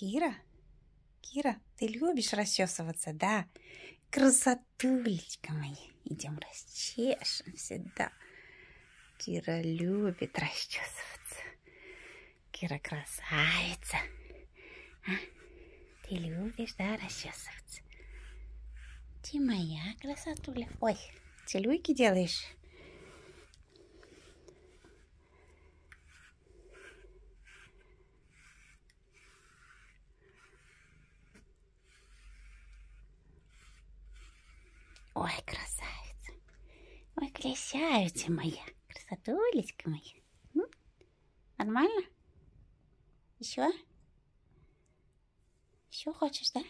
Кира? Кира, ты любишь расчесываться, да? Красотулечка моя. Идем расчешемся, да. Кира любит расчесываться. Кира красавица. А? Ты любишь, да, расчесываться? Ты моя красотуля. Ой, целуйки делаешь? Ой, красавица. Ой, красавица моя. Красотулечка моя. М? Нормально? Еще? Еще хочешь, да?